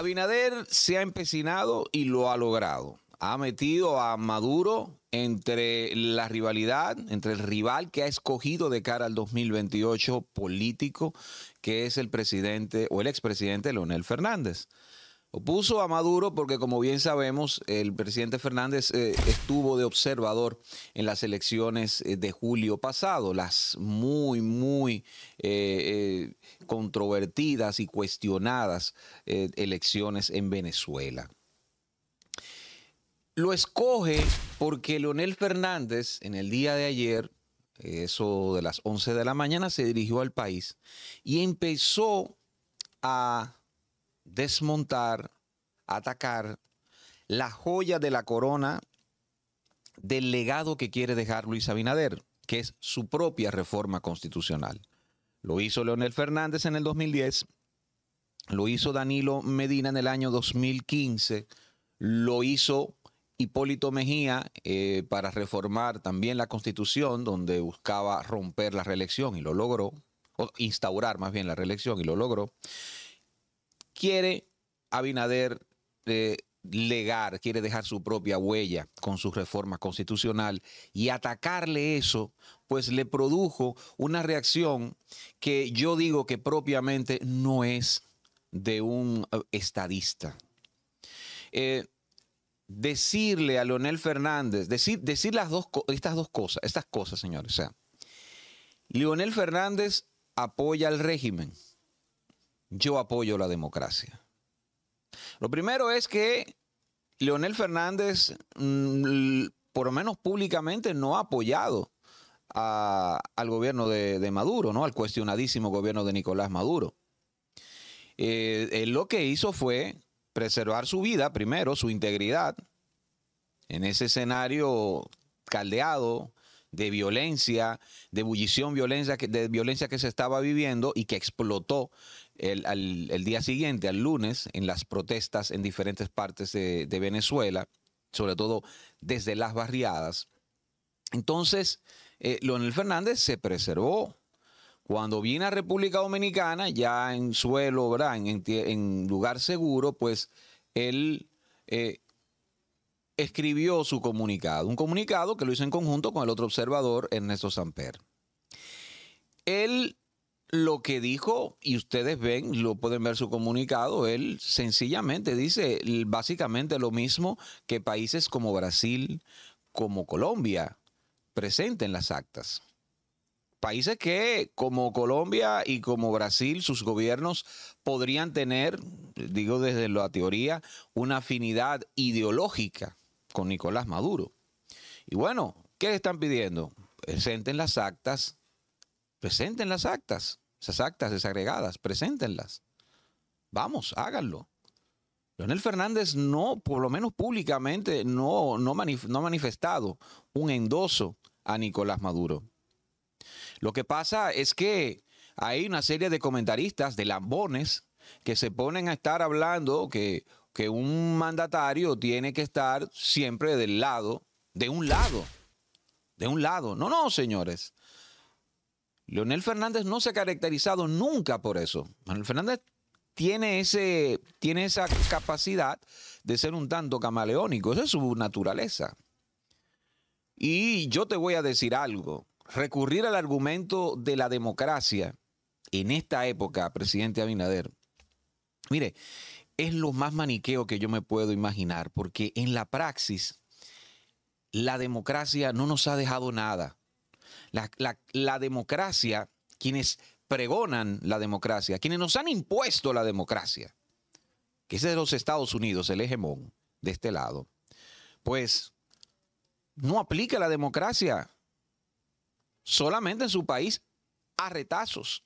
Abinader se ha empecinado y lo ha logrado. Ha metido a Maduro entre la rivalidad, entre el rival que ha escogido de cara al 2028 político, que es el presidente o el expresidente Leonel Fernández. Opuso a Maduro porque, como bien sabemos, el presidente Fernández eh, estuvo de observador en las elecciones eh, de julio pasado, las muy, muy eh, controvertidas y cuestionadas elecciones en Venezuela. Lo escoge porque Leonel Fernández, en el día de ayer, eso de las 11 de la mañana, se dirigió al país y empezó a desmontar, atacar la joya de la corona del legado que quiere dejar Luis Abinader, que es su propia reforma constitucional. Lo hizo Leonel Fernández en el 2010, lo hizo Danilo Medina en el año 2015, lo hizo Hipólito Mejía eh, para reformar también la constitución, donde buscaba romper la reelección y lo logró, o instaurar más bien la reelección y lo logró quiere Abinader eh, legar, quiere dejar su propia huella con su reforma constitucional y atacarle eso, pues le produjo una reacción que yo digo que propiamente no es de un eh, estadista. Eh, decirle a Leonel Fernández, decir, decir las dos, estas dos cosas, estas cosas, señores, o sea, Leonel Fernández apoya al régimen yo apoyo la democracia. Lo primero es que Leonel Fernández, mm, por lo menos públicamente, no ha apoyado al gobierno de, Maduro, ¿no? Al cuestionadísimo gobierno de Nicolás Maduro. Eh, él lo que hizo fue preservar su vida, primero, su integridad, en ese escenario caldeado de violencia, de ebullición violencia, de violencia que se estaba viviendo y que explotó el, día siguiente, al lunes, en las protestas en diferentes partes de, Venezuela, sobre todo desde las barriadas. Entonces, eh, Leonel Fernández se preservó. Cuando vino a República Dominicana, ya en suelo, ¿verdad? En, lugar seguro, pues él eh, escribió su comunicado, un comunicado que lo hizo en conjunto con el otro observador, Ernesto Samper. Él lo que dijo, y ustedes ven, lo pueden ver su comunicado, él sencillamente dice básicamente lo mismo que países como Brasil, como Colombia, presenten las actas. Países que, como Colombia y como Brasil, sus gobiernos podrían tener, digo desde la teoría, una afinidad ideológica con Nicolás Maduro. Y bueno, ¿qué están pidiendo? Presenten las actas, presenten las actas esas actas desagregadas, preséntenlas. Vamos, háganlo. Leonel Fernández no, por lo menos públicamente, no, no, no ha manifestado un endoso a Nicolás Maduro. Lo que pasa es que hay una serie de comentaristas, de lambones, que se ponen a estar hablando que, que un mandatario tiene que estar siempre del lado, de un lado, de un lado. No, no, señores. Leonel Fernández no se ha caracterizado nunca por eso. Manuel Fernández tiene, ese, tiene esa capacidad de ser un tanto camaleónico, esa es su naturaleza. Y yo te voy a decir algo, recurrir al argumento de la democracia en esta época, presidente Abinader, mire, es lo más maniqueo que yo me puedo imaginar, porque en la praxis la democracia no nos ha dejado nada la, democracia, quienes pregonan la democracia, quienes nos han impuesto la democracia, que es de los Estados Unidos, el hegemón de este lado, pues no aplica la democracia solamente en su país a retazos.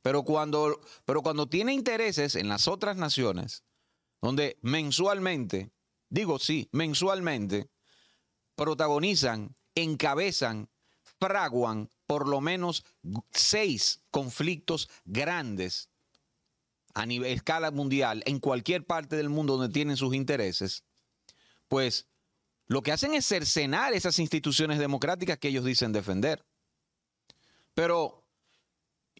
Pero cuando, pero cuando tiene intereses en las otras naciones, donde mensualmente, digo sí, mensualmente, protagonizan, encabezan Praguan, por lo menos seis conflictos grandes a escala mundial en cualquier parte del mundo donde tienen sus intereses, pues lo que hacen es cercenar esas instituciones democráticas que ellos dicen defender. Pero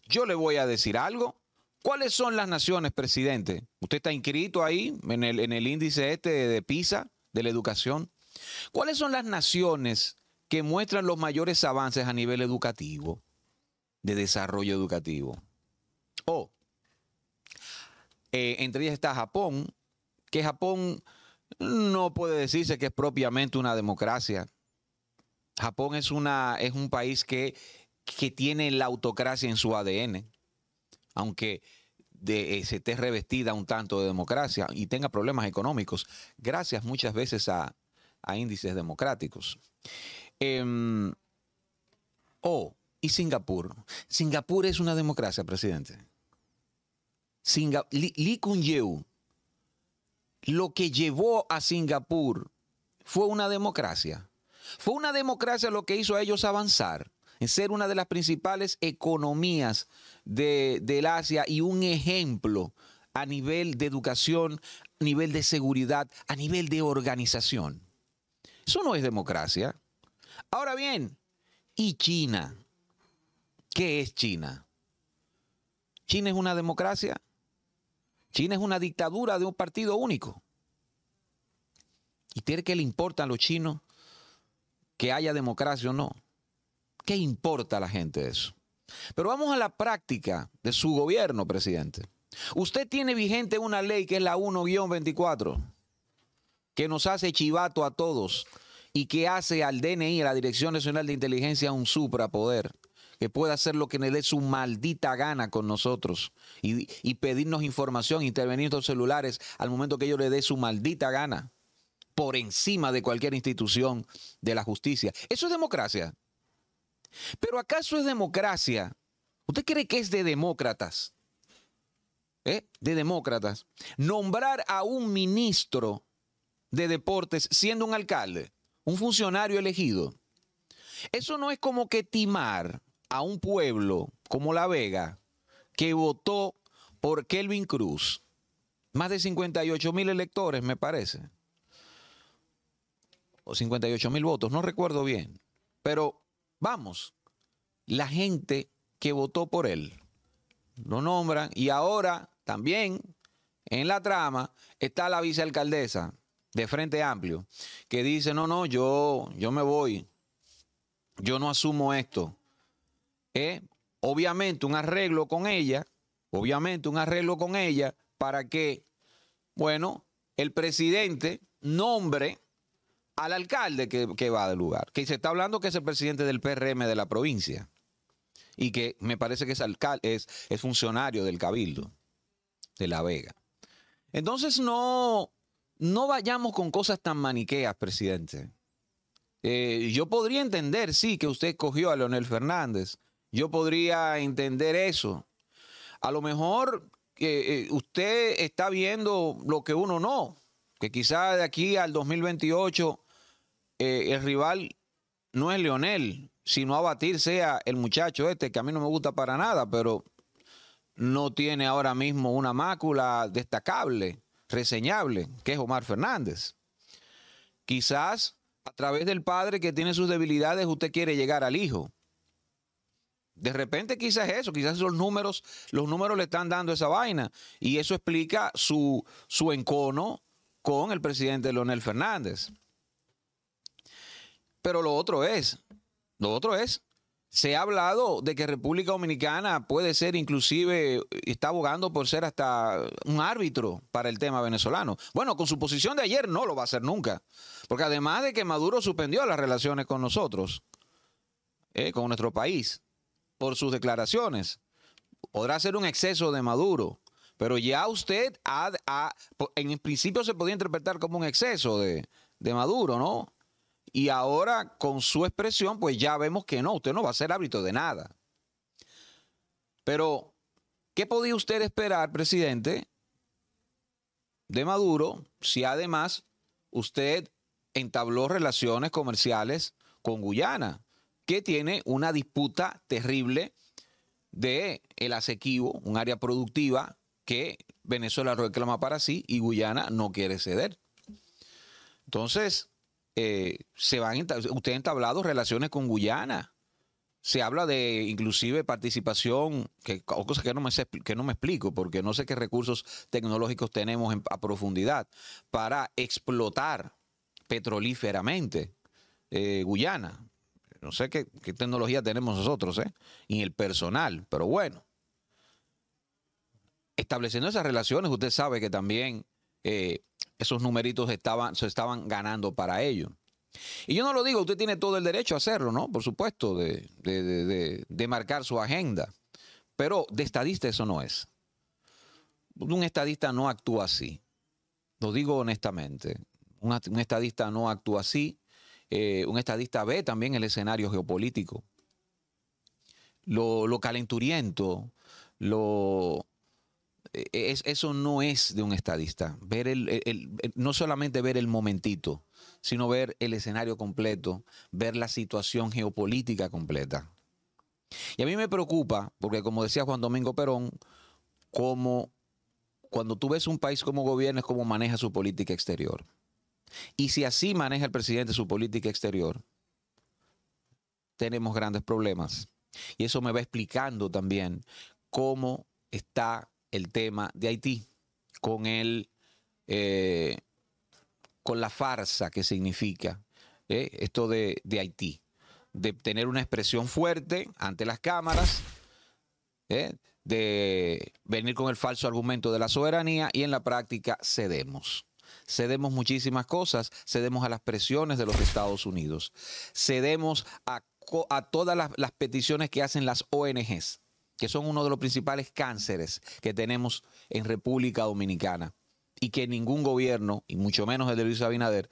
yo le voy a decir algo. ¿Cuáles son las naciones, presidente? Usted está inscrito ahí en el, en el índice este de PISA, de la educación. ¿Cuáles son las naciones que muestran los mayores avances a nivel educativo, de desarrollo educativo. O, eh, entre ellas está Japón, que Japón no puede decirse que es propiamente una democracia. Japón es, una, es un país que, tiene la autocracia en su ADN, aunque eh, se esté revestida un tanto de democracia y tenga problemas económicos, gracias muchas veces a, a índices democráticos oh, y Singapur. Singapur es una democracia, presidente. Lee, Yew, lo que llevó a Singapur fue una democracia. Fue una democracia lo que hizo a ellos avanzar en ser una de las principales economías de, del Asia y un ejemplo a nivel de educación, a nivel de seguridad, a nivel de organización. Eso no es democracia. Ahora bien, ¿y China? ¿Qué es China? ¿China es una democracia? China es una dictadura de un partido único. ¿Y tiene que le importa a los chinos que haya democracia o no? ¿Qué importa a la gente eso? Pero vamos a la práctica de su gobierno, presidente. Usted tiene vigente una ley que es la 1-24, que nos hace chivato a todos y que hace al DNI, a la Dirección Nacional de Inteligencia, un suprapoder que pueda hacer lo que le dé su maldita gana con nosotros y, pedirnos información, intervenir en los celulares al momento que ellos le dé su maldita gana por encima de cualquier institución de la justicia. Eso es democracia. Pero ¿acaso es democracia? ¿Usted cree que es de demócratas? ¿Eh? De demócratas. Nombrar a un ministro de deportes siendo un alcalde un funcionario elegido. Eso no es como que timar a un pueblo como La Vega que votó por Kelvin Cruz. Más de 58 mil electores, me parece. O 58 mil votos, no recuerdo bien. Pero vamos, la gente que votó por él lo nombran y ahora también en la trama está la vicealcaldesa de Frente Amplio que dice, no, no, yo, yo me voy, yo no asumo esto. ¿Eh? Obviamente un arreglo con ella, obviamente un arreglo con ella para que, bueno, el presidente nombre al alcalde que, va del lugar, que se está hablando que es el presidente del PRM de la provincia y que me parece que es, alcalde, es, es funcionario del cabildo de La Vega. Entonces no, no vayamos con cosas tan maniqueas, presidente. Eh, yo podría entender, sí, que usted escogió a Leonel Fernández. Yo podría entender eso. A lo mejor eh, eh, usted está viendo lo que uno no, que quizá de aquí al 2028 el rival no es Leonel, sino a batir sea el muchacho este, que a mí no me gusta para nada, pero no tiene ahora mismo una mácula destacable reseñable, que es Omar Fernández. Quizás a través del padre que tiene sus debilidades usted quiere llegar al hijo. De repente quizás eso, quizás los números, los números le están dando esa vaina. Y eso explica su, su encono con el presidente Leonel Fernández. Pero lo otro es, lo otro es se ha hablado de que República Dominicana puede ser inclusive, eh, está abogando por ser hasta un árbitro para el tema venezolano. Bueno, con su posición de ayer no lo va a hacer nunca, porque además de que Maduro suspendió las relaciones con nosotros, eh, con nuestro país, por sus declaraciones, podrá ser un exceso de Maduro, pero ya usted ha, en principio se podía interpretar como un exceso de Maduro, ¿no? Y ahora con su expresión, pues ya vemos que no, usted no va a ser hábito de nada. Pero, ¿qué podía usted esperar, presidente, de Maduro si además usted entabló relaciones comerciales con Guyana, que tiene una disputa terrible de el asequivo un área productiva que Venezuela reclama para sí y Guyana no quiere ceder? Entonces, eh, se van, usted ha entablado relaciones con Guyana. Se habla de inclusive participación, que, cosa que no, me, que no me explico, porque no sé qué recursos tecnológicos tenemos a profundidad para explotar petrolíferamente eh, Guyana. No sé qué, qué tecnología tenemos nosotros, ¿eh? Y el personal, pero bueno. Estableciendo esas relaciones, usted sabe que también eh, esos numeritos estaban, se estaban ganando para ellos. Y yo no lo digo, usted tiene todo el derecho a hacerlo, ¿no? Por supuesto, de, marcar su agenda. Pero de estadista eso no es. Un estadista no actúa así. Lo digo honestamente. Un, estadista no actúa así. Eh, un estadista ve también el escenario geopolítico. lo calenturiento, lo, e, e, eso no es de un estadista. Ver el, no solamente ver el momentito, sino ver el escenario completo, ver la situación geopolítica completa. Y a mí me preocupa, porque como decía Juan Domingo Perón, como cuando tú ves un país como gobierno es como maneja su política exterior. Y si así maneja el presidente su política exterior, tenemos grandes problemas. Y eso me va explicando también cómo está el tema de Haití con el eh, con la farsa que significa eh, esto de, Haití, de tener una expresión fuerte ante las cámaras, eh, de venir con el falso argumento de la soberanía y en la práctica cedemos. Cedemos muchísimas cosas, cedemos a las presiones de los Estados Unidos, cedemos a, todas las, las peticiones que hacen las ONGs que son uno de los principales cánceres que tenemos en República Dominicana y que ningún gobierno, y mucho menos el de Luis Abinader,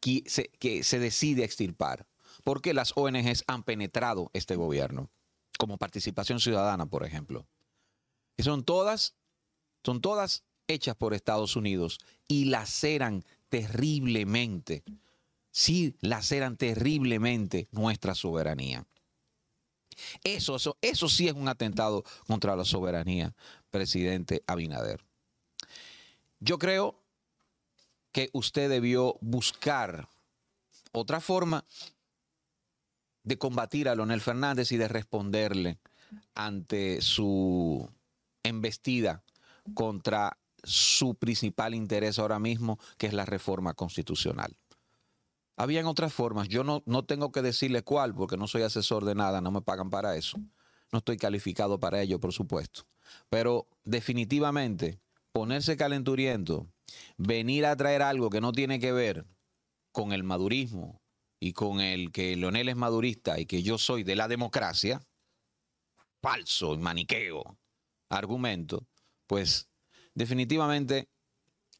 que se, que se decide extirpar, porque las ONGs han penetrado este gobierno, como Participación Ciudadana, por ejemplo. Y son todas, son todas hechas por Estados Unidos y laceran terriblemente, sí, laceran terriblemente nuestra soberanía. Eso, eso, sí es un atentado contra la soberanía, presidente Abinader. Yo creo que usted debió buscar otra forma de combatir a Leonel Fernández y de responderle ante su embestida contra su principal interés ahora mismo, que es la reforma constitucional. Habían otras formas. Yo no, no tengo que decirle cuál, porque no soy asesor de nada, no me pagan para eso. No estoy calificado para ello, por supuesto. Pero definitivamente, ponerse calenturiento, venir a traer algo que no tiene que ver con el madurismo y con el que Leonel es madurista y que yo soy de la democracia, falso y maniqueo argumento, pues definitivamente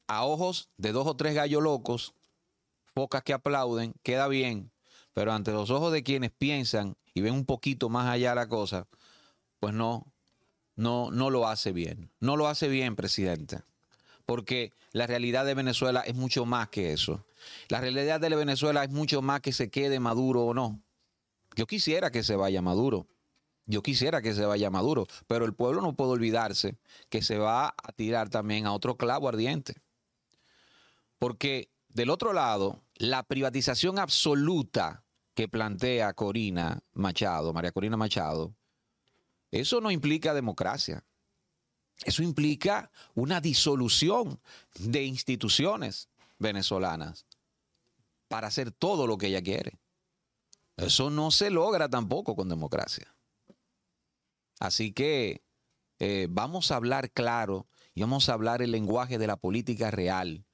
a ojos de dos o tres gallos locos pocas que aplauden, queda bien, pero ante los ojos de quienes piensan y ven un poquito más allá la cosa, pues no, no, no lo hace bien. No lo hace bien, presidente. Porque la realidad de Venezuela es mucho más que eso. La realidad de Venezuela es mucho más que se quede Maduro o no. Yo quisiera que se vaya Maduro. Yo quisiera que se vaya Maduro, pero el pueblo no puede olvidarse que se va a tirar también a otro clavo ardiente. Porque del otro lado, la privatización absoluta que plantea Corina Machado, María Corina Machado, eso no implica democracia. Eso implica una disolución de instituciones venezolanas para hacer todo lo que ella quiere. Eso no se logra tampoco con democracia. Así que eh, vamos a hablar claro y vamos a hablar el lenguaje de la política real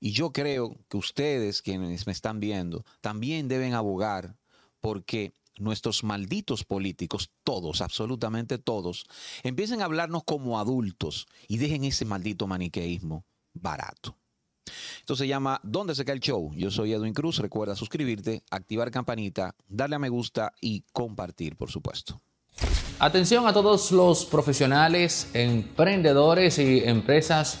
y yo creo que ustedes, quienes me están viendo, también deben abogar porque nuestros malditos políticos, todos, absolutamente todos, empiecen a hablarnos como adultos y dejen ese maldito maniqueísmo barato. Esto se llama ¿Dónde se cae el show? Yo soy Edwin Cruz, recuerda suscribirte, activar campanita, darle a me gusta y compartir, por supuesto. Atención a todos los profesionales, emprendedores y empresas